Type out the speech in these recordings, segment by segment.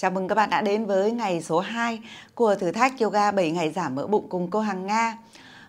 Chào mừng các bạn đã đến với ngày số 2 của thử thách yoga 7 ngày giảm mỡ bụng cùng cô Hằng Nga.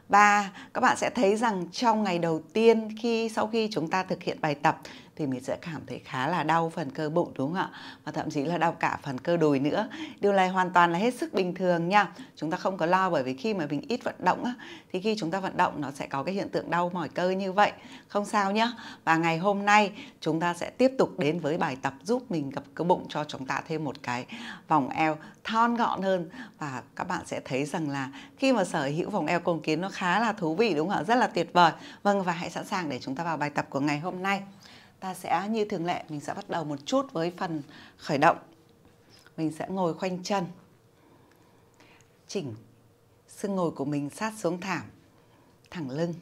Và các bạn sẽ thấy rằng trong ngày đầu tiên khi sau khi chúng ta thực hiện bài tập thì mình sẽ cảm thấy khá là đau phần cơ bụng đúng không ạ và thậm chí là đau cả phần cơ đùi nữa điều này hoàn toàn là hết sức bình thường nha chúng ta không có lo bởi vì khi mà mình ít vận động á, thì khi chúng ta vận động nó sẽ có cái hiện tượng đau mỏi cơ như vậy không sao nhá và ngày hôm nay chúng ta sẽ tiếp tục đến với bài tập giúp mình gập cơ bụng cho chúng ta thêm một cái vòng eo thon gọn hơn và các bạn sẽ thấy rằng là khi mà sở hữu vòng eo cồn kiến nó khá là thú vị đúng không ạ rất là tuyệt vời vâng và hãy sẵn sàng để chúng ta vào bài tập của ngày hôm nay ta sẽ như thường lệ mình sẽ bắt đầu một chút với phần khởi động mình sẽ ngồi khoanh chân chỉnh xương ngồi của mình sát xuống thảm thẳng lưng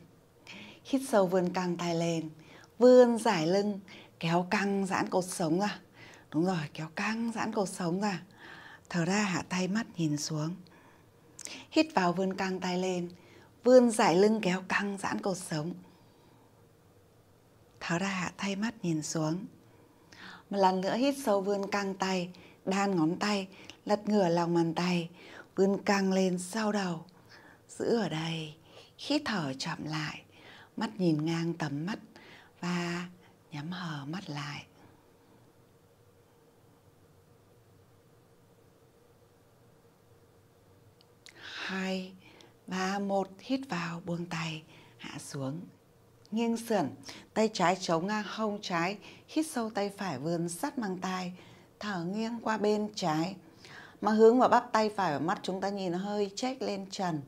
hít sâu vươn căng tay lên vươn giải lưng kéo căng giãn cột sống ra đúng rồi kéo căng giãn cột sống ra thở ra hạ tay mắt nhìn xuống hít vào vươn căng tay lên vươn giải lưng kéo căng giãn cột sống thở ra hạ thay mắt nhìn xuống. Một lần nữa hít sâu vươn căng tay, đan ngón tay, lật ngửa lòng bàn tay, vươn căng lên sau đầu. Giữ ở đây, hít thở chậm lại, mắt nhìn ngang tầm mắt và nhắm hờ mắt lại. hai và một hít vào buông tay hạ xuống nghiêng sườn, tay trái chống ngang hông trái, hít sâu tay phải vươn sát mang tai, thở nghiêng qua bên trái. Mà hướng vào bắp tay phải và mắt chúng ta nhìn hơi chếch lên trần.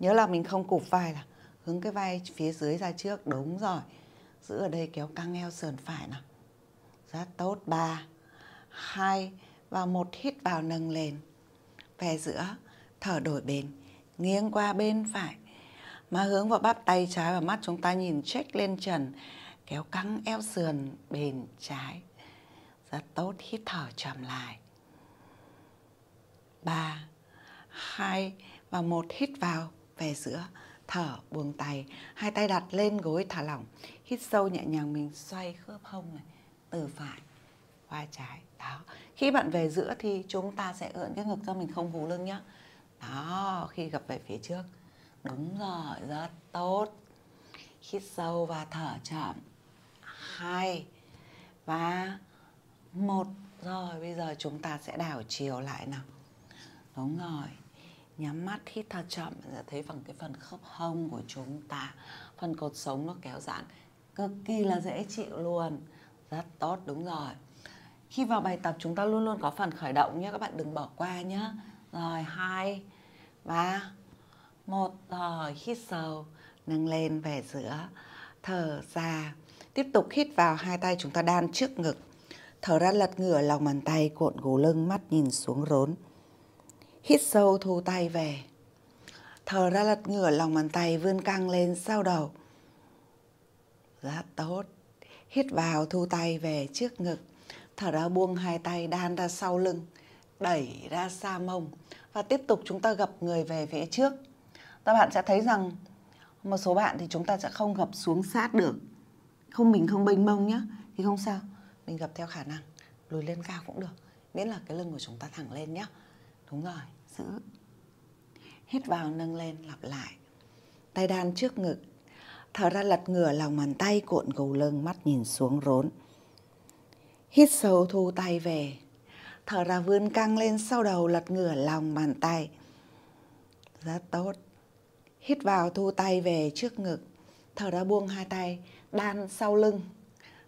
Nhớ là mình không cụp vai là hướng cái vai phía dưới ra trước, đúng rồi. Giữ ở đây kéo căng eo sườn phải nào. Rất tốt, 3, 2 và một hít vào nâng lên. Về giữa, thở đổi bên, nghiêng qua bên phải, má hướng vào bắp tay trái và mắt chúng ta nhìn check lên trần kéo căng eo sườn bên trái rất tốt hít thở chậm lại 3 2 và 1 hít vào về giữa thở buông tay hai tay đặt lên gối thả lỏng hít sâu nhẹ nhàng mình xoay khớp hông này từ phải qua trái đó khi bạn về giữa thì chúng ta sẽ ưỡn cái ngực ra mình không hú lưng nhá đó khi gặp về phía trước Đúng rồi, rất tốt Hít sâu và thở chậm hai và một Rồi, bây giờ chúng ta sẽ đảo chiều lại nào Đúng rồi Nhắm mắt hít thật chậm Bạn sẽ thấy phần cái phần khớp hông của chúng ta Phần cột sống nó kéo giãn Cực kỳ là dễ chịu luôn Rất tốt, đúng rồi Khi vào bài tập chúng ta luôn luôn có phần khởi động nhé Các bạn đừng bỏ qua nhé Rồi, hai và một thở ờ, hít sâu nâng lên về giữa thở ra tiếp tục hít vào hai tay chúng ta đan trước ngực thở ra lật ngửa lòng bàn tay cuộn gù lưng mắt nhìn xuống rốn hít sâu thu tay về thở ra lật ngửa lòng bàn tay vươn căng lên sau đầu rất tốt hít vào thu tay về trước ngực thở ra buông hai tay đan ra sau lưng đẩy ra xa mông và tiếp tục chúng ta gập người về phía trước các bạn sẽ thấy rằng một số bạn thì chúng ta sẽ không gập xuống sát được không mình không bênh mông nhá thì không sao mình gập theo khả năng lùi lên cao cũng được miễn là cái lưng của chúng ta thẳng lên nhá đúng rồi giữ hít vào nâng lên lặp lại tay đan trước ngực thở ra lật ngửa lòng bàn tay cuộn gầu lưng mắt nhìn xuống rốn hít sâu thu tay về thở ra vươn căng lên sau đầu lật ngửa lòng bàn tay rất tốt Hít vào thu tay về trước ngực, thở ra buông hai tay, đan sau lưng.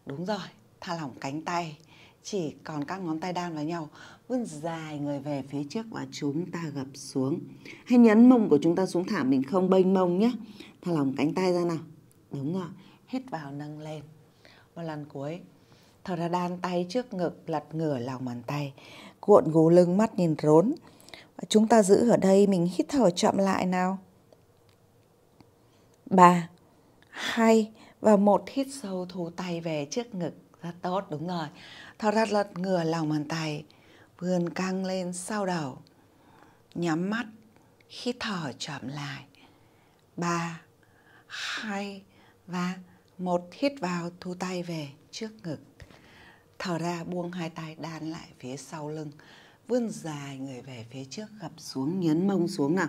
Đúng rồi, thả lỏng cánh tay, chỉ còn các ngón tay đan vào nhau. Vươn dài người về phía trước và chúng ta gập xuống. Hãy nhấn mông của chúng ta xuống thả mình không bênh mông nhé. Thả lỏng cánh tay ra nào. Đúng rồi, hít vào nâng lên. Một lần cuối, thở ra đan tay trước ngực, lật ngửa lòng bàn tay. Cuộn gù lưng mắt nhìn rốn. và Chúng ta giữ ở đây, mình hít thở chậm lại nào. 3 2 và một hít sâu thu tay về trước ngực rất tốt đúng rồi thở ra lật ngửa lòng bàn tay vươn căng lên sau đầu nhắm mắt khi thở chậm lại 3 2 và một hít vào thu tay về trước ngực thở ra buông hai tay đan lại phía sau lưng vươn dài người về phía trước gập xuống nhấn mông xuống nào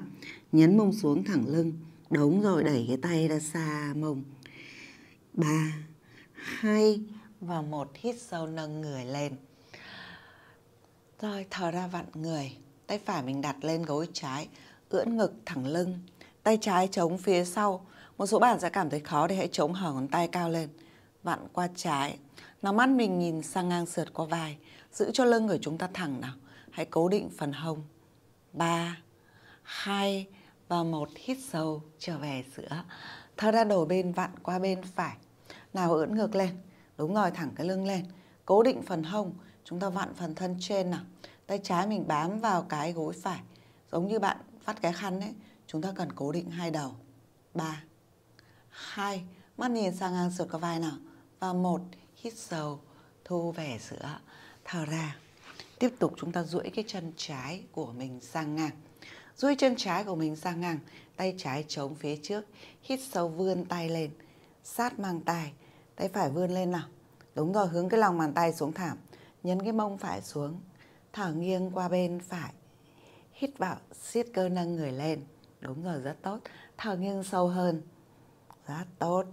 nhấn mông xuống thẳng lưng Đúng rồi, đẩy cái tay ra xa mông. 3, 2 và một hít sâu nâng người lên. Rồi thở ra vặn người, tay phải mình đặt lên gối trái, ưỡn ngực thẳng lưng, tay trái chống phía sau. Một số bạn sẽ cảm thấy khó thì hãy chống hở ngón tay cao lên, vặn qua trái. Nắm mắt mình nhìn sang ngang sượt qua vai, giữ cho lưng của chúng ta thẳng nào. Hãy cố định phần hông. 3, 2, 1 và một hít sâu trở về giữa thở ra đổ bên vặn qua bên phải nào ưỡn ngược lên đúng rồi thẳng cái lưng lên cố định phần hông chúng ta vặn phần thân trên nào tay trái mình bám vào cái gối phải giống như bạn vắt cái khăn ấy chúng ta cần cố định hai đầu ba hai mắt nhìn sang ngang sườn cái vai nào và một hít sâu thu về giữa thở ra tiếp tục chúng ta duỗi cái chân trái của mình sang ngang duỗi chân trái của mình sang ngang, tay trái chống phía trước, hít sâu vươn tay lên, sát mang tay, tay phải vươn lên nào. Đúng rồi, hướng cái lòng bàn tay xuống thảm, nhấn cái mông phải xuống, thở nghiêng qua bên phải. Hít vào, siết cơ nâng người lên. Đúng rồi, rất tốt. Thở nghiêng sâu hơn. Rất tốt.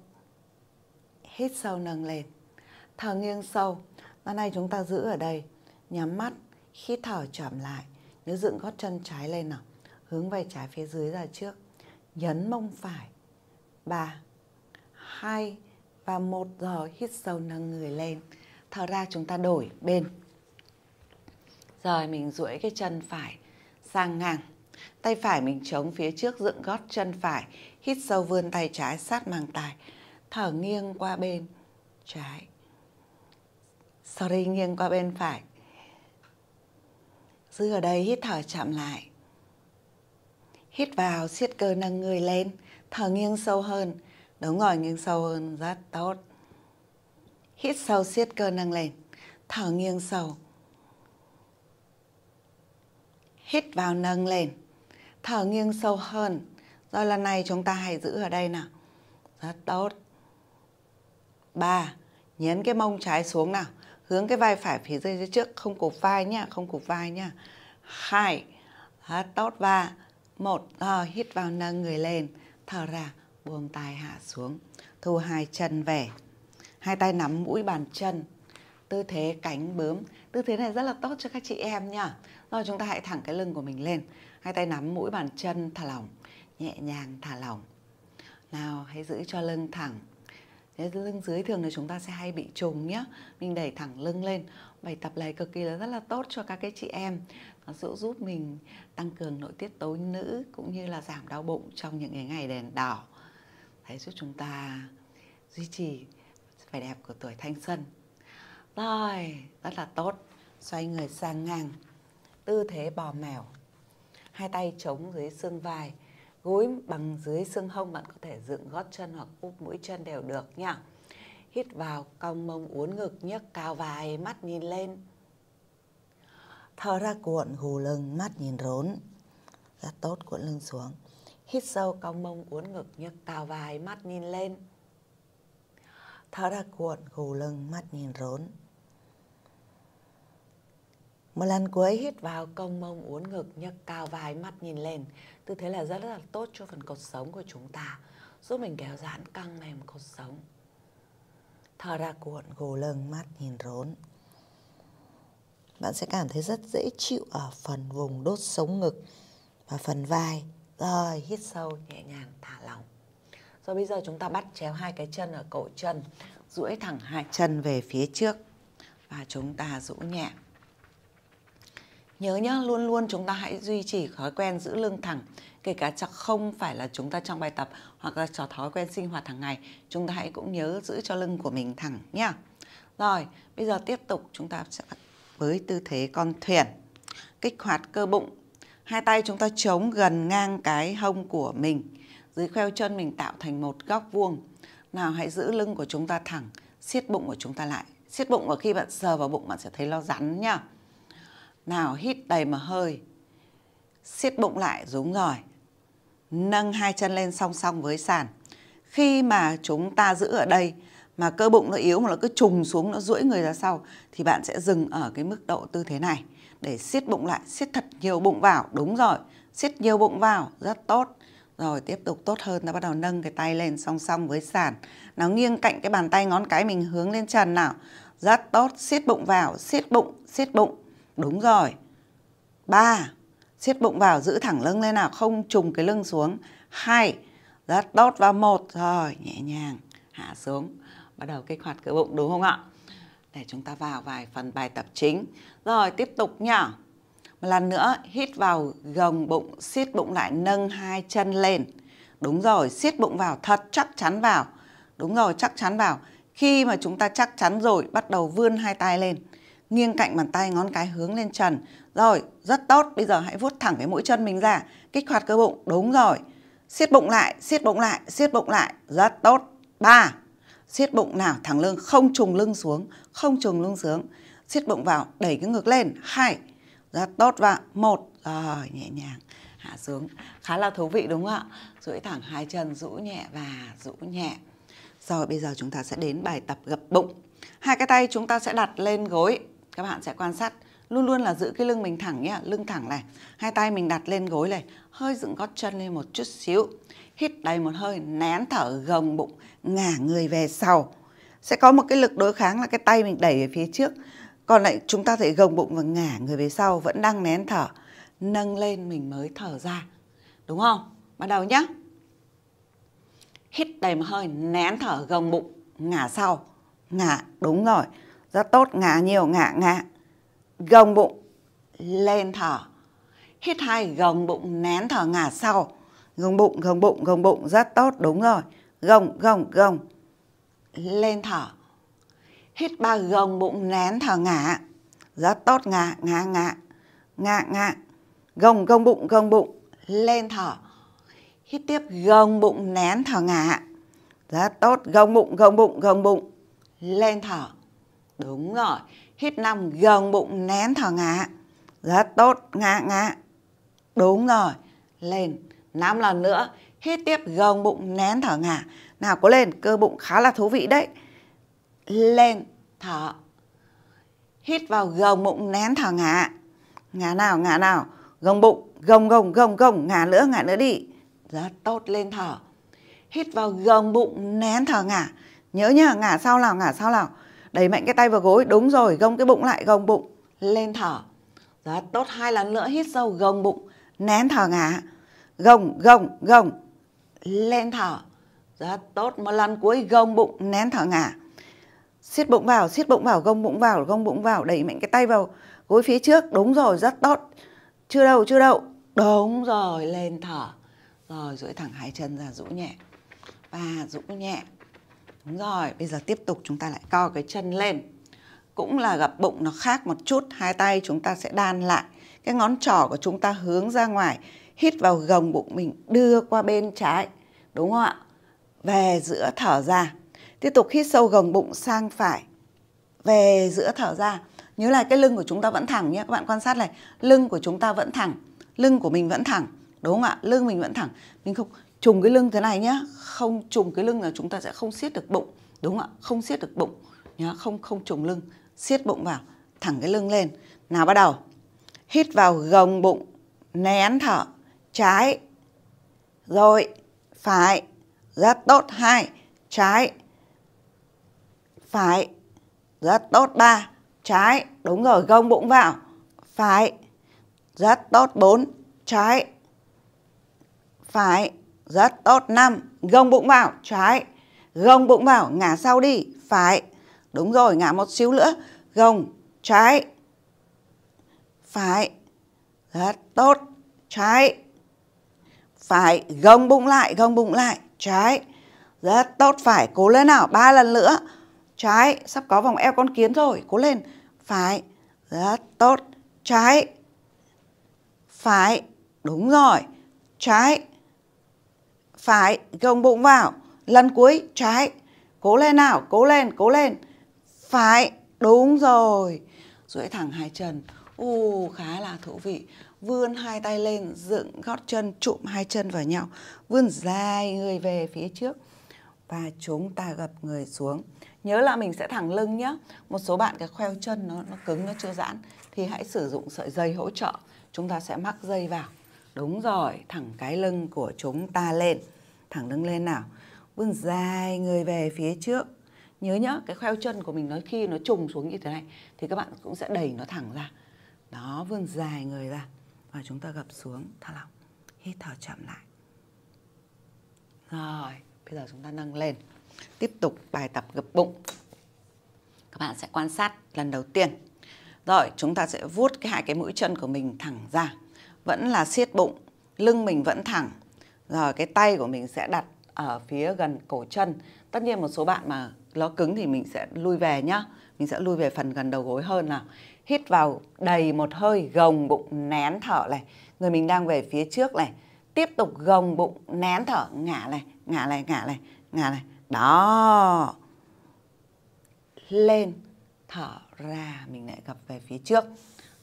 Hít sâu nâng lên. Thở nghiêng sâu. Lần này chúng ta giữ ở đây. Nhắm mắt, khi thở chậm lại. Nếu dựng gót chân trái lên nào hướng về trái phía dưới ra trước nhấn mông phải 3 2 và 1 giờ hít sâu nâng người lên thở ra chúng ta đổi bên rồi mình duỗi cái chân phải sang ngang tay phải mình chống phía trước dựng gót chân phải hít sâu vươn tay trái sát màng tài thở nghiêng qua bên trái sau đây nghiêng qua bên phải giữ ở đây hít thở chậm lại Hít vào, siết cơ nâng người lên, thở nghiêng sâu hơn. đứng ngồi nghiêng sâu hơn, rất tốt. Hít sâu, siết cơ nâng lên, thở nghiêng sâu. Hít vào nâng lên, thở nghiêng sâu hơn. Rồi lần này chúng ta hãy giữ ở đây nào. Rất tốt. ba Nhấn cái mông trái xuống nào. Hướng cái vai phải phía dưới trước, không cụp vai nhá, không cụp vai nhá. hai Rất tốt. ba một à, hít vào nâng người lên thở ra buông tay hạ xuống thu hai chân về hai tay nắm mũi bàn chân tư thế cánh bướm tư thế này rất là tốt cho các chị em nha rồi chúng ta hãy thẳng cái lưng của mình lên hai tay nắm mũi bàn chân thả lỏng nhẹ nhàng thả lỏng nào hãy giữ cho lưng thẳng lưng dưới thường là chúng ta sẽ hay bị trùng nhá mình đẩy thẳng lưng lên bài tập này cực kỳ là rất là tốt cho các cái chị em nó sẽ giúp mình tăng cường nội tiết tố nữ cũng như là giảm đau bụng trong những cái ngày đèn đỏ đấy giúp chúng ta duy trì vẻ đẹp của tuổi thanh xuân rồi rất là tốt xoay người sang ngang tư thế bò mèo hai tay chống dưới xương vai gối bằng dưới xương hông bạn có thể dựng gót chân hoặc úp mũi chân đều được nha Hít vào, cong mông uốn ngực, nhấc cao vài mắt nhìn lên. Thở ra cuộn gù lưng, mắt nhìn rốn. Rất tốt, cuộn lưng xuống. Hít sâu, cong mông uốn ngực, nhấc cao vài mắt nhìn lên. Thở ra cuộn gù lưng, mắt nhìn rốn. Một lần cuối hít vào cong mông uốn ngực nhấc cao vài mắt nhìn lên. Tư thế là rất, rất là tốt cho phần cột sống của chúng ta. Giúp mình kéo giãn căng mềm cột sống thở ra cuộn gồ lâng mắt nhìn rốn. Bạn sẽ cảm thấy rất dễ chịu ở phần vùng đốt sống ngực và phần vai. Rồi, hít sâu, nhẹ nhàng, thả lỏng. Rồi bây giờ chúng ta bắt chéo hai cái chân ở cổ chân, duỗi thẳng hai chân về phía trước và chúng ta rũ nhẹ. Nhớ nhá, luôn luôn chúng ta hãy duy trì thói quen giữ lưng thẳng kể cả chắc không phải là chúng ta trong bài tập hoặc là cho thói quen sinh hoạt hàng ngày chúng ta hãy cũng nhớ giữ cho lưng của mình thẳng nhá rồi bây giờ tiếp tục chúng ta sẽ với tư thế con thuyền kích hoạt cơ bụng hai tay chúng ta chống gần ngang cái hông của mình dưới khoeo chân mình tạo thành một góc vuông nào hãy giữ lưng của chúng ta thẳng siết bụng của chúng ta lại siết bụng và khi bạn sờ vào bụng bạn sẽ thấy nó rắn nhá nào hít đầy mà hơi siết bụng lại đúng rồi nâng hai chân lên song song với sàn khi mà chúng ta giữ ở đây mà cơ bụng nó yếu mà nó cứ trùng xuống nó duỗi người ra sau thì bạn sẽ dừng ở cái mức độ tư thế này để siết bụng lại siết thật nhiều bụng vào đúng rồi siết nhiều bụng vào rất tốt rồi tiếp tục tốt hơn ta bắt đầu nâng cái tay lên song song với sàn nào nghiêng cạnh cái bàn tay ngón cái mình hướng lên trần nào rất tốt siết bụng vào siết bụng siết bụng đúng rồi ba siết bụng vào giữ thẳng lưng lên nào không trùng cái lưng xuống hai rất tốt và một rồi nhẹ nhàng hạ xuống bắt đầu kích hoạt cơ bụng đúng không ạ để chúng ta vào vài phần bài tập chính rồi tiếp tục nhá một lần nữa hít vào gồng bụng siết bụng lại nâng hai chân lên đúng rồi siết bụng vào thật chắc chắn vào đúng rồi chắc chắn vào khi mà chúng ta chắc chắn rồi bắt đầu vươn hai tay lên nghiêng cạnh bàn tay ngón cái hướng lên trần. Rồi, rất tốt. Bây giờ hãy vuốt thẳng cái mũi chân mình ra, kích hoạt cơ bụng. Đúng rồi. Siết bụng lại, siết bụng lại, siết bụng lại. Rất tốt. 3. Siết bụng nào thẳng lưng, không trùng lưng xuống, không trùng lưng xuống. Siết bụng vào, đẩy cái ngực lên. 2. Rất tốt và vâng. 1. Rồi, nhẹ nhàng hạ xuống. Khá là thú vị đúng không ạ? Duỗi thẳng hai chân, rũ nhẹ và rũ nhẹ. Rồi bây giờ chúng ta sẽ đến bài tập gập bụng. Hai cái tay chúng ta sẽ đặt lên gối các bạn sẽ quan sát luôn luôn là giữ cái lưng mình thẳng nhé lưng thẳng này hai tay mình đặt lên gối này hơi dựng gót chân lên một chút xíu hít đầy một hơi nén thở gồng bụng ngả người về sau sẽ có một cái lực đối kháng là cái tay mình đẩy về phía trước còn lại chúng ta thể gồng bụng và ngả người về sau vẫn đang nén thở nâng lên mình mới thở ra đúng không bắt đầu nhá hít đầy một hơi nén thở gồng bụng ngả sau ngả đúng rồi rất tốt ngả nhiều ngả ngả gồng bụng lên thở hít hai gồng bụng nén thở ngả sau gồng bụng gồng bụng gồng bụng rất tốt đúng rồi gồng gồng gồng lên thở hít ba gồng bụng nén thở ngả rất tốt ngả ngả ngả ngả ngả gồng gồng bụng gồng bụng lên thở hít tiếp gồng bụng nén thở ngả rất tốt gồng bụng gồng bụng gồng bụng lên thở Đúng rồi, hít năm gồng bụng nén thở ngã. Rất tốt, ngã ngã. Đúng rồi, lên. 5 lần nữa, hít tiếp gồng bụng nén thở ngả Nào cố lên, cơ bụng khá là thú vị đấy. Lên, thở. Hít vào gồng bụng nén thở ngả ngả nào, ngả nào. Gồng bụng, gồng gồng gồng gồng, ngả nữa, ngả nữa đi. Rất tốt, lên thở. Hít vào gồng bụng nén thở ngả Nhớ nhá, ngả sau nào, ngả sau nào đẩy mạnh cái tay vào gối đúng rồi gồng cái bụng lại gồng bụng lên thở rất tốt hai lần nữa hít sâu gồng bụng nén thở ngả gồng gồng gồng lên thở rất tốt một lần cuối gồng bụng nén thở ngả siết bụng vào siết bụng vào gồng bụng vào gồng bụng vào đẩy mạnh cái tay vào gối phía trước đúng rồi rất tốt chưa đâu chưa đâu đúng rồi lên thở rồi duỗi thẳng hai chân ra rũ nhẹ và rũ nhẹ Đúng rồi, bây giờ tiếp tục chúng ta lại co cái chân lên. Cũng là gặp bụng nó khác một chút, hai tay chúng ta sẽ đan lại. Cái ngón trỏ của chúng ta hướng ra ngoài, hít vào gồng bụng mình, đưa qua bên trái. Đúng không ạ? Về giữa thở ra. Tiếp tục hít sâu gồng bụng sang phải. Về giữa thở ra. Nhớ là cái lưng của chúng ta vẫn thẳng nhé. Các bạn quan sát này, lưng của chúng ta vẫn thẳng. Lưng của mình vẫn thẳng. Đúng không ạ? Lưng mình vẫn thẳng. Mình không trùng cái lưng thế này nhá không trùng cái lưng là chúng ta sẽ không siết được bụng đúng không ạ không siết được bụng nhá không không trùng lưng siết bụng vào thẳng cái lưng lên nào bắt đầu hít vào gồng bụng nén thở trái rồi phải rất tốt hai trái phải rất tốt ba trái đúng rồi gồng bụng vào phải rất tốt bốn trái phải rất tốt. 5. Gồng bụng vào. Trái. Gồng bụng vào. Ngả sau đi. Phải. Đúng rồi. Ngả một xíu nữa. Gồng. Trái. Phải. Rất tốt. Trái. Phải. Gồng bụng lại. Gồng bụng lại. Trái. Rất tốt. Phải. Cố lên nào. ba lần nữa. Trái. Sắp có vòng eo con kiến rồi. Cố lên. Phải. Rất tốt. Trái. Phải. Đúng rồi. Trái phải, gồng bụng vào, lần cuối, trái. Cố lên nào, cố lên, cố lên. Phải, đúng rồi. Duỗi thẳng hai chân. u khá là thú vị. Vươn hai tay lên, dựng gót chân, trụm hai chân vào nhau. Vươn dài người về phía trước. Và chúng ta gập người xuống. Nhớ là mình sẽ thẳng lưng nhé. Một số bạn cái khoeo chân nó, nó cứng, nó chưa giãn. Thì hãy sử dụng sợi dây hỗ trợ. Chúng ta sẽ mắc dây vào. Đúng rồi, thẳng cái lưng của chúng ta lên. Thẳng lưng lên nào. vươn dài người về phía trước. Nhớ nhớ cái khoeo chân của mình nó khi nó trùng xuống như thế này thì các bạn cũng sẽ đẩy nó thẳng ra. Đó, vươn dài người ra. Và chúng ta gập xuống, thả lỏng. Hít thở chậm lại. Rồi, bây giờ chúng ta nâng lên. Tiếp tục bài tập gập bụng. Các bạn sẽ quan sát lần đầu tiên. Rồi, chúng ta sẽ vuốt cái hai cái mũi chân của mình thẳng ra vẫn là siết bụng, lưng mình vẫn thẳng. Rồi cái tay của mình sẽ đặt ở phía gần cổ chân. Tất nhiên một số bạn mà nó cứng thì mình sẽ lui về nhá. Mình sẽ lui về phần gần đầu gối hơn nào. Hít vào đầy một hơi, gồng bụng nén thở này. Người mình đang về phía trước này. Tiếp tục gồng bụng nén thở, ngả này, ngả này, ngả này, ngả này. Đó. Lên, thở ra, mình lại gặp về phía trước.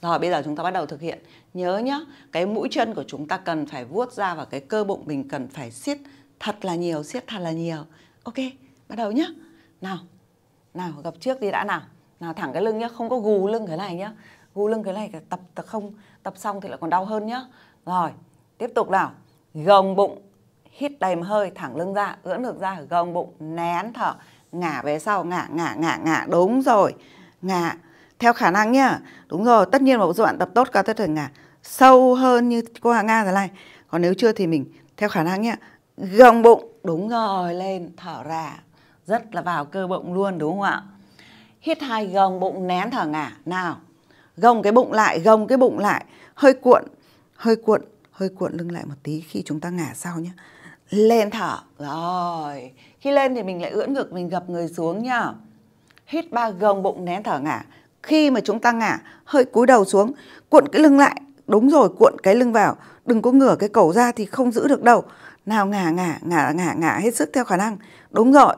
Rồi bây giờ chúng ta bắt đầu thực hiện. Nhớ nhá, cái mũi chân của chúng ta cần phải vuốt ra và cái cơ bụng mình cần phải siết thật là nhiều, siết thật là nhiều. Ok, bắt đầu nhá. Nào. Nào, gặp trước đi đã nào. Nào thẳng cái lưng nhá, không có gù lưng cái này nhá. Gù lưng cái này tập tập không tập xong thì lại còn đau hơn nhá. Rồi, tiếp tục nào. Gồng bụng, hít đầy hơi, thẳng lưng ra, ưỡn ngược ra, gồng bụng, nén thở, ngả về sau, ngả ngả ngả ngả, đúng rồi. Ngả theo khả năng nhá đúng rồi tất nhiên mà các bạn tập tốt cao thất thường ngả sâu hơn như cô hàng Nga rồi này còn nếu chưa thì mình theo khả năng nhá gồng bụng đúng rồi lên thở ra rất là vào cơ bụng luôn đúng không ạ hít hai gồng bụng nén thở ngả nào gồng cái bụng lại gồng cái bụng lại hơi cuộn hơi cuộn hơi cuộn lưng lại một tí khi chúng ta ngả sau nhé lên thở rồi khi lên thì mình lại ưỡn ngực mình gập người xuống nhá hít ba gồng bụng nén thở ngả khi mà chúng ta ngả hơi cúi đầu xuống cuộn cái lưng lại đúng rồi cuộn cái lưng vào đừng có ngửa cái cổ ra thì không giữ được đâu nào ngả ngả ngả ngả ngả hết sức theo khả năng đúng rồi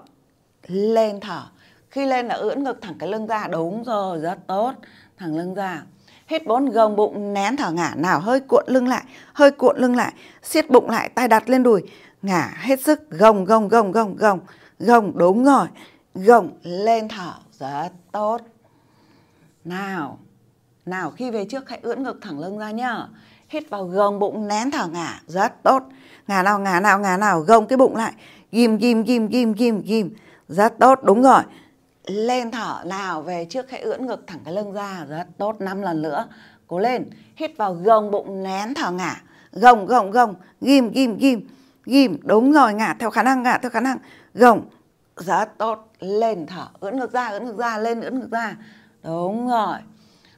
lên thở khi lên là ưỡn ngực thẳng cái lưng ra đúng rồi rất tốt thẳng lưng ra hít bốn gồng bụng nén thở ngả nào hơi cuộn lưng lại hơi cuộn lưng lại siết bụng lại tay đặt lên đùi ngả hết sức gồng gồng gồng gồng gồng gồng đúng rồi gồng lên thở rất tốt nào, nào khi về trước hãy ưỡn ngực thẳng lưng ra nhá. Hít vào gồng bụng nén thở ngả, rất tốt. Ngả nào, ngả nào, ngả nào, gồng cái bụng lại. Ghim, ghim, ghim, ghim, ghim, ghim. Rất tốt, đúng rồi. Lên thở, nào về trước hãy ưỡn ngực thẳng cái lưng ra, rất tốt, 5 lần nữa. Cố lên, hít vào gồng bụng nén thở ngả. Gồng, gồng, gồng, ghim, ghim, ghim. Ghim, đúng rồi, ngả theo khả năng, ngả theo khả năng. Gồng, rất tốt, lên thở, ưỡn ngực ra, ưỡn ngực ra, lên, ưỡn ngực ra Đúng rồi.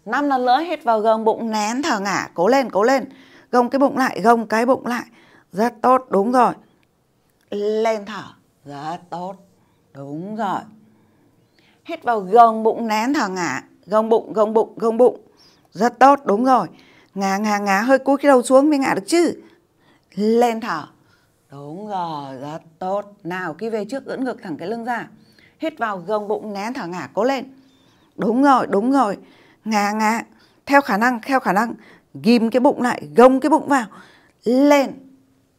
Năm lần lưỡi hít vào gồng bụng nén thở ngả, à. cố lên, cố lên. Gồng cái bụng lại, gồng cái bụng lại. Rất tốt, đúng rồi. Lên thở. Rất tốt. Đúng rồi. Hít vào gồng bụng nén thở ngả, à. gồng bụng, gồng bụng, gồng bụng. Rất tốt, đúng rồi. Ngả ngả ngả hơi cúi cái đầu xuống mới ngả được chứ. Lên thở. Đúng rồi, rất tốt. Nào, khi về trước ưỡn ngực thẳng cái lưng ra. Hít vào gồng bụng nén thở ngả, à. cố lên đúng rồi đúng rồi ngà ngà theo khả năng theo khả năng ghim cái bụng lại gông cái bụng vào lên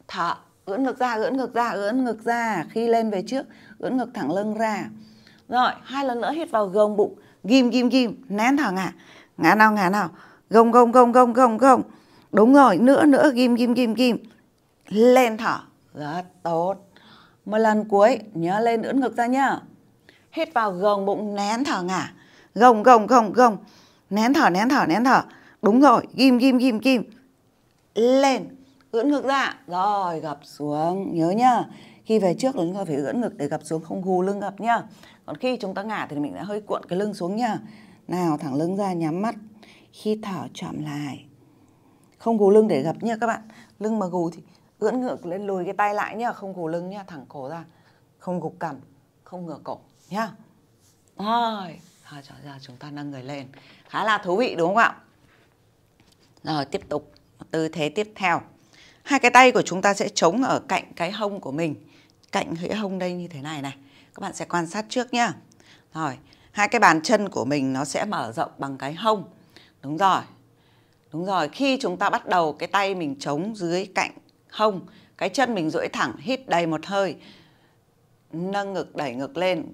thở ưỡn ngực ra ưỡn ngực ra ưỡn ngực ra khi lên về trước ưỡn ngực thẳng lưng ra rồi hai lần nữa hít vào gồng bụng ghim ghim ghim nén thở ngả ngả nào ngả nào gồng gồng gồng gồng gồng gồng đúng rồi nữa nữa ghim ghim ghim ghim lên thở rất tốt một lần cuối nhớ lên ưỡn ngực ra nhá hít vào gồng bụng nén thở ngả gồng gồng gồng gồng nén thở nén thở nén thở đúng rồi ghim ghim ghim ghim lên ưỡn ngực ra rồi gập xuống nhớ nhá khi về trước là chúng ta phải ưỡn ngực để gập xuống không gù lưng gập nhá còn khi chúng ta ngả thì mình đã hơi cuộn cái lưng xuống nhá nào thẳng lưng ra nhắm mắt khi thở chậm lại không gù lưng để gập nhá các bạn lưng mà gù thì ưỡn ngược lên lùi cái tay lại nhá không gù lưng nhá thẳng cổ ra không gục cằm không ngửa cổ nhá rồi rồi rõ ra chúng ta nâng người lên khá là thú vị đúng không ạ rồi tiếp tục tư thế tiếp theo hai cái tay của chúng ta sẽ chống ở cạnh cái hông của mình cạnh cái hông đây như thế này này các bạn sẽ quan sát trước nhá rồi hai cái bàn chân của mình nó sẽ mở rộng bằng cái hông đúng rồi đúng rồi khi chúng ta bắt đầu cái tay mình chống dưới cạnh hông cái chân mình duỗi thẳng hít đầy một hơi nâng ngực đẩy ngực lên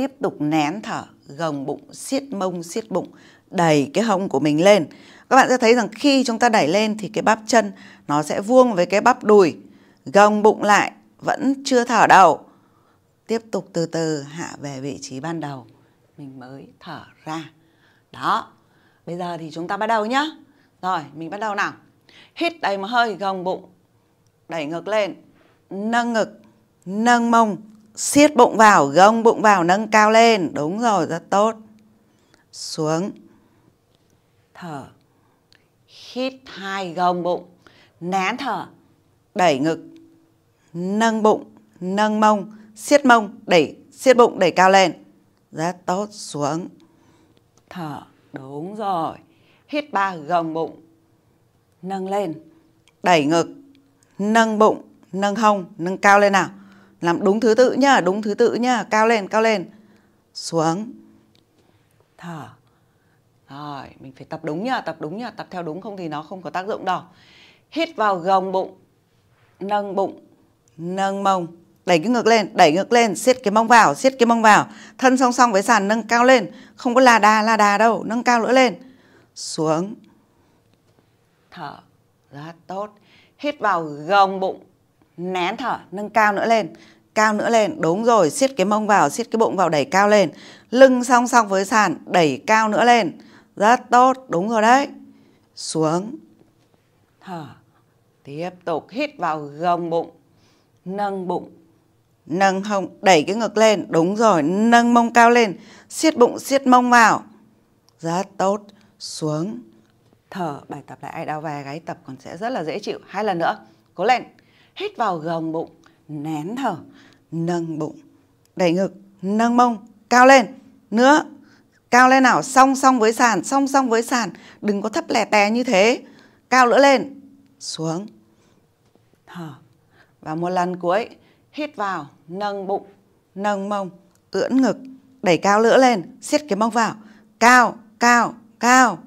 tiếp tục nén thở gồng bụng siết mông siết bụng đẩy cái hông của mình lên các bạn sẽ thấy rằng khi chúng ta đẩy lên thì cái bắp chân nó sẽ vuông với cái bắp đùi gồng bụng lại vẫn chưa thở đầu. tiếp tục từ từ hạ về vị trí ban đầu mình mới thở ra đó bây giờ thì chúng ta bắt đầu nhá rồi mình bắt đầu nào hít đầy một hơi gồng bụng đẩy ngực lên nâng ngực nâng mông siết bụng vào gông bụng vào nâng cao lên đúng rồi rất tốt xuống thở hít hai gông bụng nén thở đẩy ngực nâng bụng nâng mông siết mông đẩy siết bụng đẩy cao lên rất tốt xuống thở đúng rồi hít ba gồng bụng nâng lên đẩy ngực nâng bụng nâng hông nâng cao lên nào làm đúng thứ tự nhá đúng thứ tự nhá cao lên cao lên xuống thở rồi mình phải tập đúng nhá tập đúng nhá tập theo đúng không thì nó không có tác dụng đâu hít vào gồng bụng nâng bụng nâng mông đẩy cái ngực lên đẩy ngực lên siết cái mông vào siết cái mông vào thân song song với sàn nâng cao lên không có là đà là đà đâu nâng cao nữa lên xuống thở rất tốt hít vào gồng bụng nén thở nâng cao nữa lên cao nữa lên đúng rồi siết cái mông vào siết cái bụng vào đẩy cao lên lưng song song với sàn đẩy cao nữa lên rất tốt đúng rồi đấy xuống thở tiếp tục hít vào gồng bụng nâng bụng nâng hông đẩy cái ngực lên đúng rồi nâng mông cao lên siết bụng siết mông vào rất tốt xuống thở bài tập lại ai đau về gáy tập còn sẽ rất là dễ chịu hai lần nữa cố lên hít vào gồng bụng nén thở nâng bụng đẩy ngực nâng mông cao lên nữa cao lên nào song song với sàn song song với sàn đừng có thấp lè tè như thế cao nữa lên xuống thở và một lần cuối hít vào nâng bụng nâng mông ưỡn ngực đẩy cao nữa lên siết cái mông vào cao cao cao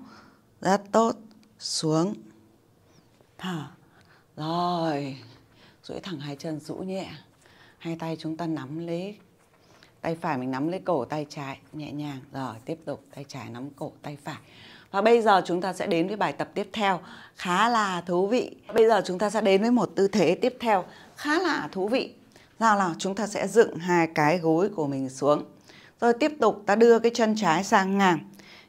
rất tốt xuống thở rồi duỗi thẳng hai chân rũ nhẹ hai tay chúng ta nắm lấy tay phải mình nắm lấy cổ tay trái nhẹ nhàng rồi tiếp tục tay trái nắm cổ tay phải và bây giờ chúng ta sẽ đến với bài tập tiếp theo khá là thú vị bây giờ chúng ta sẽ đến với một tư thế tiếp theo khá là thú vị nào là chúng ta sẽ dựng hai cái gối của mình xuống rồi tiếp tục ta đưa cái chân trái sang ngang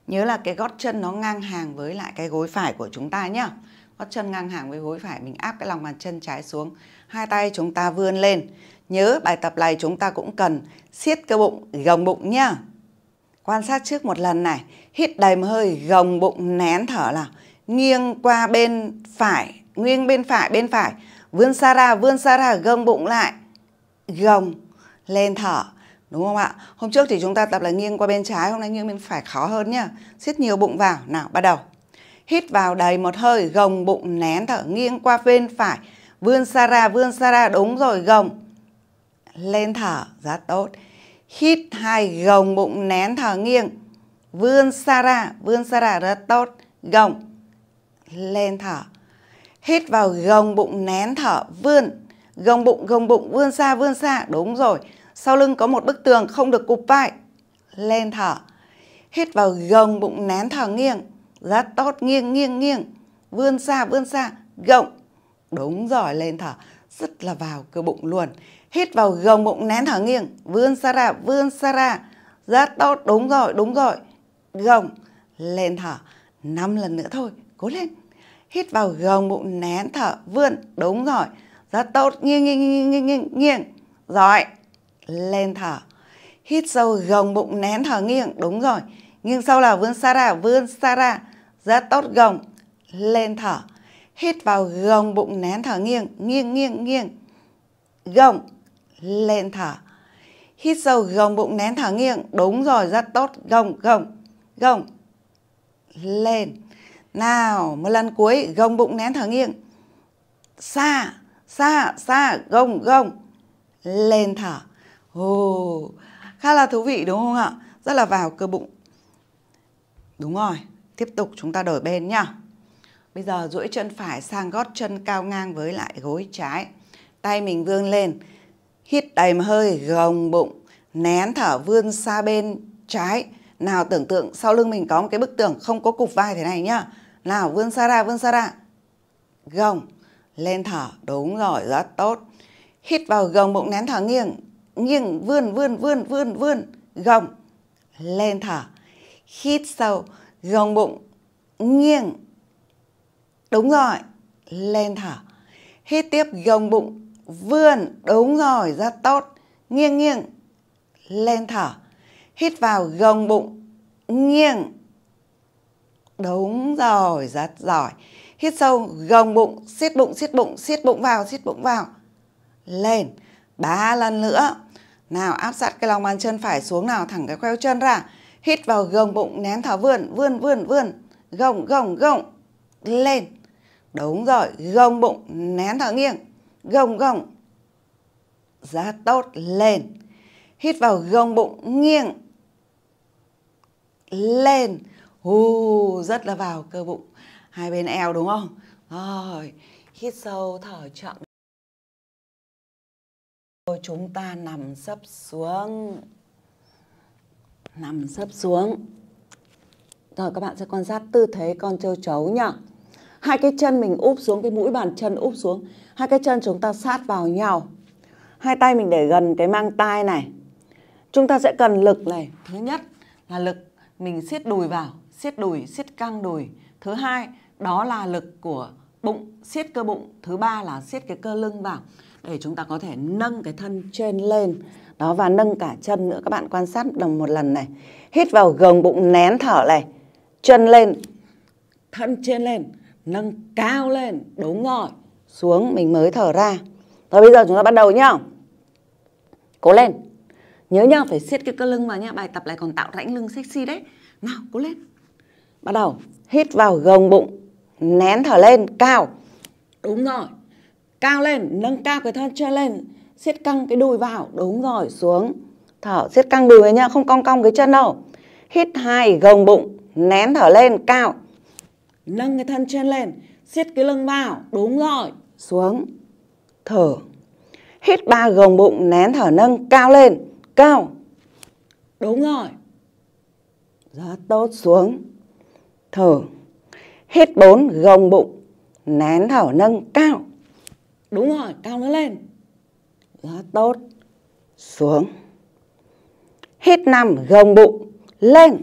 nhớ là cái gót chân nó ngang hàng với lại cái gối phải của chúng ta nhá gót chân ngang hàng với gối phải mình áp cái lòng bàn chân trái xuống hai tay chúng ta vươn lên nhớ bài tập này chúng ta cũng cần siết cơ bụng gồng bụng nhá quan sát trước một lần này hít đầy một hơi gồng bụng nén thở là nghiêng qua bên phải nghiêng bên phải bên phải vươn xa ra vươn xa ra gồng bụng lại gồng lên thở đúng không ạ hôm trước thì chúng ta tập là nghiêng qua bên trái hôm nay nghiêng bên phải khó hơn nhá siết nhiều bụng vào nào bắt đầu Hít vào đầy một hơi, gồng bụng nén thở nghiêng qua bên phải. Vươn xa ra, vươn xa ra, đúng rồi, gồng. Lên thở, rất tốt. Hít hai, gồng bụng nén thở nghiêng. Vươn xa ra, vươn xa ra, rất tốt. Gồng. Lên thở. Hít vào gồng bụng nén thở, vươn. Gồng bụng, gồng bụng, vươn xa, vươn xa. Đúng rồi. Sau lưng có một bức tường không được cụp vai. Lên thở. Hít vào gồng bụng nén thở nghiêng Rát tót nghiêng nghiêng nghiêng. Vươn xa vươn xa. Gộng. Đúng rồi lên thở. Rất là vào cơ bụng luôn. Hít vào gồng bụng nén thở nghiêng. Vươn xa ra vươn xa ra. Rát tót đúng rồi đúng rồi. Gồng. Lên thở. năm lần nữa thôi. Cố lên. Hít vào gồng bụng nén thở. Vươn. Đúng rồi. Rát tót nghiêng nghiêng nghiêng nghiêng nghiêng. nghiêng. Rồi. Lên thở hít sâu gồng bụng nén thở nghiêng đúng rồi nghiêng sau là vươn xa ra vươn xa ra rất tốt gồng, lên thở. Hít vào gồng bụng nén thở nghiêng, nghiêng nghiêng nghiêng. Gồng, lên thở. Hít sâu gồng bụng nén thở nghiêng. Đúng rồi, rất tốt. Gồng, gồng, gồng. Lên. Nào, một lần cuối gồng bụng nén thở nghiêng. Xa, xa, xa, gồng, gồng. Lên thở. Ồ, khá là thú vị đúng không ạ? Rất là vào cơ bụng. Đúng rồi. Tiếp tục chúng ta đổi bên nhá. Bây giờ duỗi chân phải sang gót chân cao ngang với lại gối trái. Tay mình vươn lên, hít đầy mà hơi, gồng bụng, nén thở vươn xa bên trái. Nào tưởng tượng sau lưng mình có một cái bức tường không có cục vai thế này nhá. Nào vươn xa ra, vươn xa ra. Gồng, lên thở, đúng rồi, rất tốt. Hít vào gồng bụng nén thở nghiêng, nghiêng vươn vươn vươn vươn vươn, gồng, lên thở. Hít sâu, gồng bụng, nghiêng. Đúng rồi, lên thở. Hít tiếp gồng bụng, vươn, đúng rồi, rất tốt. Nghiêng nghiêng, lên thở. Hít vào gồng bụng, nghiêng. Đúng rồi, rất giỏi. Hít sâu, gồng bụng, siết bụng, siết bụng, siết bụng vào, siết bụng vào. Lên, ba lần nữa. Nào áp sát cái lòng bàn chân phải xuống nào, thẳng cái khoeo chân ra hít vào gồng bụng nén thở vươn vươn vươn vươn gồng gồng gồng lên đúng rồi gồng bụng nén thở nghiêng gồng gồng rất tốt lên hít vào gồng bụng nghiêng lên hù rất là vào cơ bụng hai bên eo đúng không rồi hít sâu thở chậm rồi chúng ta nằm sấp xuống nằm sấp xuống rồi các bạn sẽ quan sát tư thế con châu chấu nhá hai cái chân mình úp xuống cái mũi bàn chân úp xuống hai cái chân chúng ta sát vào nhau hai tay mình để gần cái mang tai này chúng ta sẽ cần lực này thứ nhất là lực mình siết đùi vào siết đùi siết căng đùi thứ hai đó là lực của bụng siết cơ bụng thứ ba là siết cái cơ lưng vào để chúng ta có thể nâng cái thân trên lên đó và nâng cả chân nữa các bạn quan sát đồng một lần này hít vào gồng bụng nén thở này chân lên thân trên lên nâng cao lên đúng rồi xuống mình mới thở ra rồi bây giờ chúng ta bắt đầu nhá cố lên nhớ nhá phải siết cái cơ lưng vào nhá bài tập này còn tạo rãnh lưng sexy đấy nào cố lên bắt đầu hít vào gồng bụng nén thở lên cao đúng rồi cao lên nâng cao cái thân trên lên siết căng cái đùi vào đúng rồi xuống thở siết căng đùi nhá không cong cong cái chân đâu hít hai gồng bụng nén thở lên cao nâng cái thân trên lên siết cái lưng vào đúng rồi xuống thở hít ba gồng bụng nén thở nâng cao lên cao đúng rồi rất tốt xuống thở hít bốn gồng bụng nén thở nâng cao đúng rồi cao nữa lên gió tốt xuống hít năm gồng bụng lên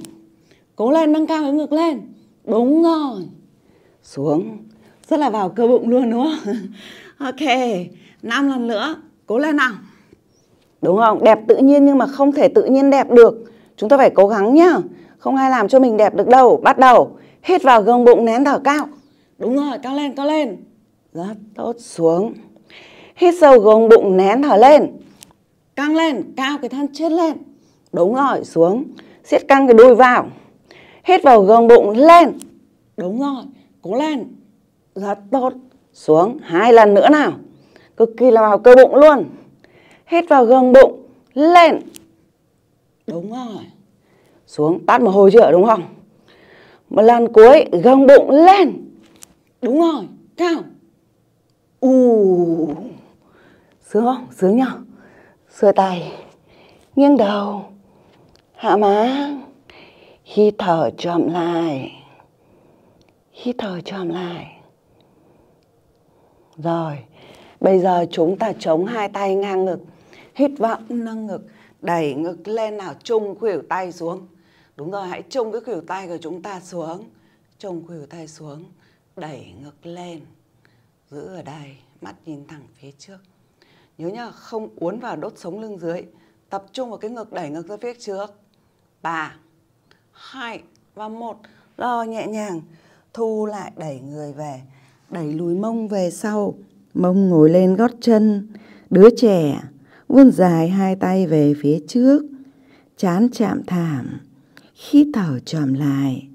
cố lên nâng cao cái ngực lên đúng rồi xuống rất là vào cơ bụng luôn đúng không ok năm lần nữa cố lên nào đúng không đẹp tự nhiên nhưng mà không thể tự nhiên đẹp được chúng ta phải cố gắng nhá không ai làm cho mình đẹp được đâu bắt đầu hít vào gồng bụng nén thở cao đúng rồi cao lên cao lên rất tốt xuống Hít sâu gồng bụng nén thở lên. Căng lên, cao cái thân chết lên. Đúng rồi, xuống. Siết căng cái đuôi vào. Hít vào gồng bụng lên. Đúng rồi, cố lên. Rất tốt. Xuống, hai lần nữa nào. Cực kỳ là vào cơ bụng luôn. Hít vào gồng bụng lên. Đúng rồi. Xuống, tắt mồ hôi chưa đúng không? Một lần cuối, gồng bụng lên. Đúng rồi, cao. U. Sướng không? Sướng nhá Sửa tay Nghiêng đầu Hạ má Hít thở chậm lại Hít thở chậm lại Rồi Bây giờ chúng ta chống hai tay ngang ngực Hít vào nâng ngực Đẩy ngực lên nào chung khuỷu tay xuống Đúng rồi hãy chung cái khuỷu tay của chúng ta xuống chung khuỷu tay xuống Đẩy ngực lên Giữ ở đây Mắt nhìn thẳng phía trước nhớ nhá không uốn vào đốt sống lưng dưới tập trung vào cái ngực đẩy ngực ra phía trước ba hai và một lo nhẹ nhàng thu lại đẩy người về đẩy lùi mông về sau mông ngồi lên gót chân đứa trẻ vươn dài hai tay về phía trước chán chạm thảm khi thở chậm lại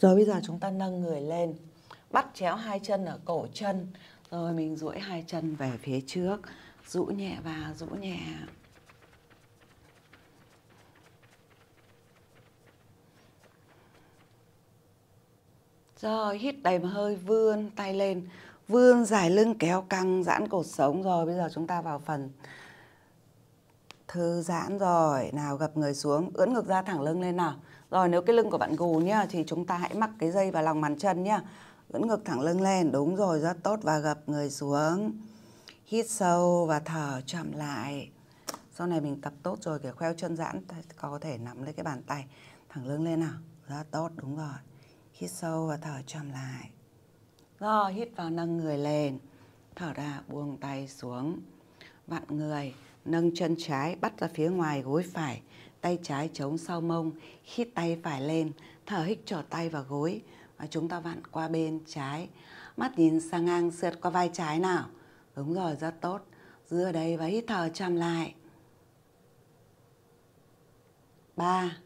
rồi bây giờ chúng ta nâng người lên bắt chéo hai chân ở cổ chân rồi mình duỗi hai chân về phía trước rũ nhẹ và rũ nhẹ rồi hít đầy một hơi vươn tay lên vươn dài lưng kéo căng giãn cột sống rồi bây giờ chúng ta vào phần thư giãn rồi nào gập người xuống ưỡn ngực ra thẳng lưng lên nào rồi nếu cái lưng của bạn gù nhá thì chúng ta hãy mặc cái dây vào lòng bàn chân nhá vẫn ngược thẳng lưng lên đúng rồi rất tốt và gập người xuống hít sâu và thở chậm lại sau này mình tập tốt rồi kiểu khoeo chân giãn có thể nắm lấy cái bàn tay thẳng lưng lên nào rất tốt đúng rồi hít sâu và thở chậm lại rồi hít vào nâng người lên thở ra buông tay xuống vặn người nâng chân trái bắt ra phía ngoài gối phải tay trái chống sau mông hít tay phải lên thở hít trở tay vào gối Ờ, chúng ta vặn qua bên trái mắt nhìn sang ngang sượt qua vai trái nào đúng rồi rất tốt giữ ở đây và hít thở chậm lại ba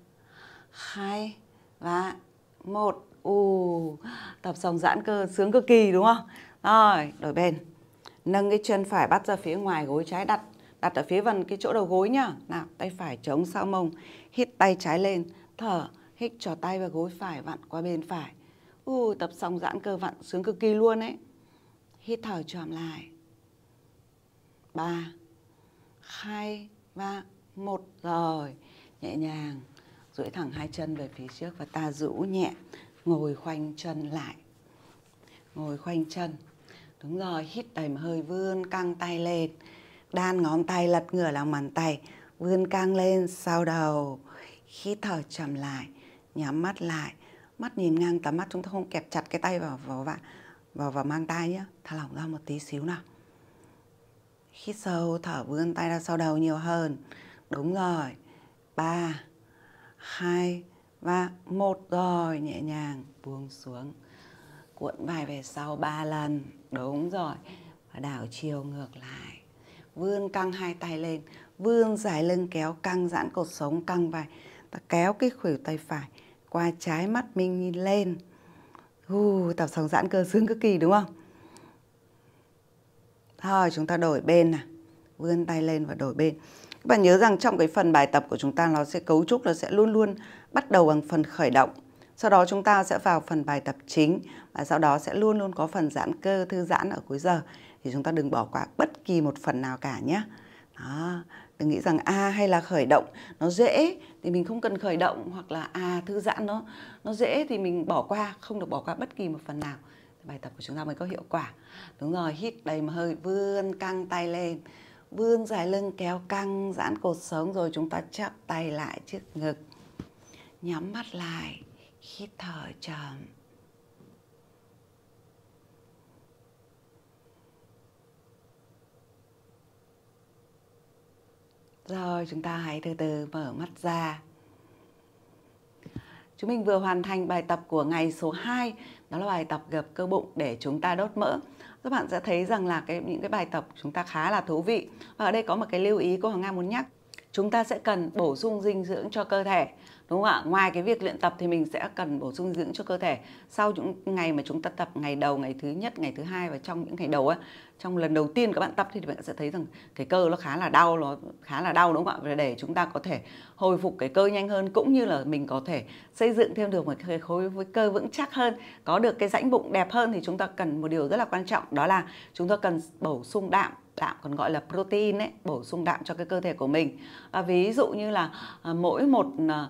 hai và một u tập xong giãn cơ sướng cực kỳ đúng không rồi đổi bên nâng cái chân phải bắt ra phía ngoài gối trái đặt đặt ở phía vần cái chỗ đầu gối nhá nào tay phải chống sau mông hít tay trái lên thở hít trò tay và gối phải vặn qua bên phải uh, tập xong giãn cơ vặn sướng cực kỳ luôn ấy hít thở chậm lại ba hai ba một rồi nhẹ nhàng duỗi thẳng hai chân về phía trước và ta rũ nhẹ ngồi khoanh chân lại ngồi khoanh chân đúng rồi hít đầy mà hơi vươn căng tay lên đan ngón tay lật ngửa lòng bàn tay vươn căng lên sau đầu hít thở chậm lại nhắm mắt lại mắt nhìn ngang tầm mắt chúng ta không kẹp chặt cái tay vào vào vào vào, vào mang tay nhé thả lỏng ra một tí xíu nào hít sâu thở vươn tay ra sau đầu nhiều hơn đúng rồi ba hai và một rồi nhẹ nhàng buông xuống cuộn vai về sau ba lần đúng rồi và đảo chiều ngược lại vươn căng hai tay lên vươn dài lưng kéo căng giãn cột sống căng vai ta kéo cái khuỷu tay phải qua trái mắt mình nhìn lên Hù, tập sóng giãn cơ xương cực kỳ đúng không? Thôi chúng ta đổi bên nè, Vươn tay lên và đổi bên Các bạn nhớ rằng trong cái phần bài tập của chúng ta Nó sẽ cấu trúc, nó sẽ luôn luôn bắt đầu bằng phần khởi động Sau đó chúng ta sẽ vào phần bài tập chính Và sau đó sẽ luôn luôn có phần giãn cơ thư giãn ở cuối giờ Thì chúng ta đừng bỏ qua bất kỳ một phần nào cả nhé Đó đừng nghĩ rằng a à, hay là khởi động nó dễ thì mình không cần khởi động hoặc là à thư giãn nó nó dễ thì mình bỏ qua không được bỏ qua bất kỳ một phần nào bài tập của chúng ta mới có hiệu quả đúng rồi hít đầy mà hơi vươn căng tay lên vươn dài lưng kéo căng giãn cột sống rồi chúng ta chắp tay lại trước ngực nhắm mắt lại hít thở chậm Rồi chúng ta hãy từ từ mở mắt ra. Chúng mình vừa hoàn thành bài tập của ngày số 2, đó là bài tập gập cơ bụng để chúng ta đốt mỡ. Các bạn sẽ thấy rằng là cái những cái bài tập chúng ta khá là thú vị. Và ở đây có một cái lưu ý cô Hoàng Nga muốn nhắc. Chúng ta sẽ cần bổ sung dinh dưỡng cho cơ thể đúng không ạ ngoài cái việc luyện tập thì mình sẽ cần bổ sung dưỡng cho cơ thể sau những ngày mà chúng ta tập ngày đầu ngày thứ nhất ngày thứ hai và trong những ngày đầu á, trong lần đầu tiên các bạn tập thì bạn sẽ thấy rằng cái cơ nó khá là đau nó khá là đau đúng không ạ để chúng ta có thể hồi phục cái cơ nhanh hơn cũng như là mình có thể xây dựng thêm được một cái khối với cơ vững chắc hơn có được cái rãnh bụng đẹp hơn thì chúng ta cần một điều rất là quan trọng đó là chúng ta cần bổ sung đạm đạm còn gọi là protein ấy bổ sung đạm cho cái cơ thể của mình à, ví dụ như là à, mỗi một à,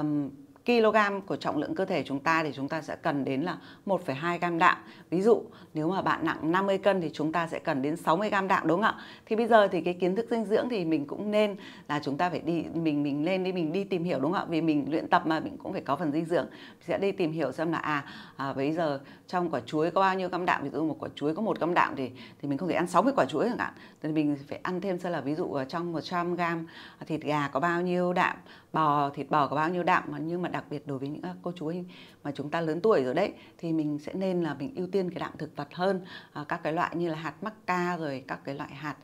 um, kg của trọng lượng cơ thể chúng ta thì chúng ta sẽ cần đến là 1,2 gam đạm. Ví dụ nếu mà bạn nặng 50 cân thì chúng ta sẽ cần đến 60 gam đạm đúng không ạ? Thì bây giờ thì cái kiến thức dinh dưỡng thì mình cũng nên là chúng ta phải đi mình mình lên đi mình đi tìm hiểu đúng không ạ? Vì mình luyện tập mà mình cũng phải có phần dinh dưỡng. Mình sẽ đi tìm hiểu xem là à, à bây giờ trong quả chuối có bao nhiêu gam đạm ví dụ một quả chuối có một gam đạm thì thì mình không thể ăn 60 quả chuối được ạ Thì mình phải ăn thêm xem là ví dụ trong 100 gam thịt gà có bao nhiêu đạm bò thịt bò có bao nhiêu đạm mà nhưng mà đặc biệt đối với những à, cô chú anh mà chúng ta lớn tuổi rồi đấy thì mình sẽ nên là mình ưu tiên cái đạm thực vật hơn à, các cái loại như là hạt mắc ca rồi các cái loại hạt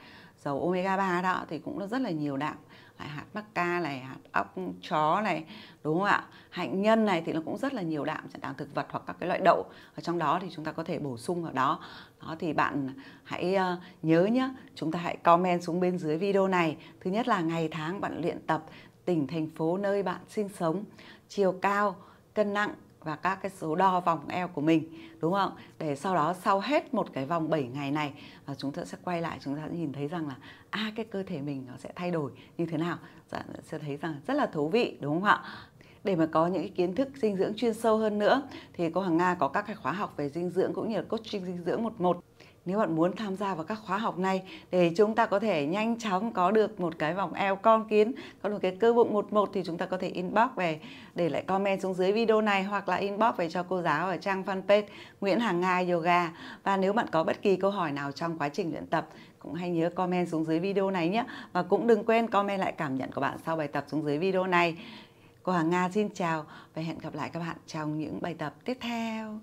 dầu omega 3 đó thì cũng rất là nhiều đạm lại hạt mắc ca này hạt óc chó này đúng không ạ hạnh nhân này thì nó cũng rất là nhiều đạm đạm thực vật hoặc các cái loại đậu ở trong đó thì chúng ta có thể bổ sung vào đó đó thì bạn hãy à, nhớ nhé chúng ta hãy comment xuống bên dưới video này thứ nhất là ngày tháng bạn luyện tập tỉnh, thành phố nơi bạn sinh sống, chiều cao, cân nặng và các cái số đo vòng eo của mình đúng không? Để sau đó sau hết một cái vòng 7 ngày này và ờ, chúng ta sẽ quay lại chúng ta sẽ nhìn thấy rằng là a à, cái cơ thể mình nó sẽ thay đổi như thế nào. Dạ, sẽ thấy rằng rất là thú vị đúng không ạ? để mà có những kiến thức dinh dưỡng chuyên sâu hơn nữa thì cô Hằng Nga có các cái khóa học về dinh dưỡng cũng như là coaching dinh dưỡng một một nếu bạn muốn tham gia vào các khóa học này để chúng ta có thể nhanh chóng có được một cái vòng eo con kiến có một cái cơ bụng một một thì chúng ta có thể inbox về để lại comment xuống dưới video này hoặc là inbox về cho cô giáo ở trang fanpage Nguyễn Hàng Ngai Yoga và nếu bạn có bất kỳ câu hỏi nào trong quá trình luyện tập cũng hãy nhớ comment xuống dưới video này nhé và cũng đừng quên comment lại cảm nhận của bạn sau bài tập xuống dưới video này Cô Hàng Nga xin chào và hẹn gặp lại các bạn trong những bài tập tiếp theo.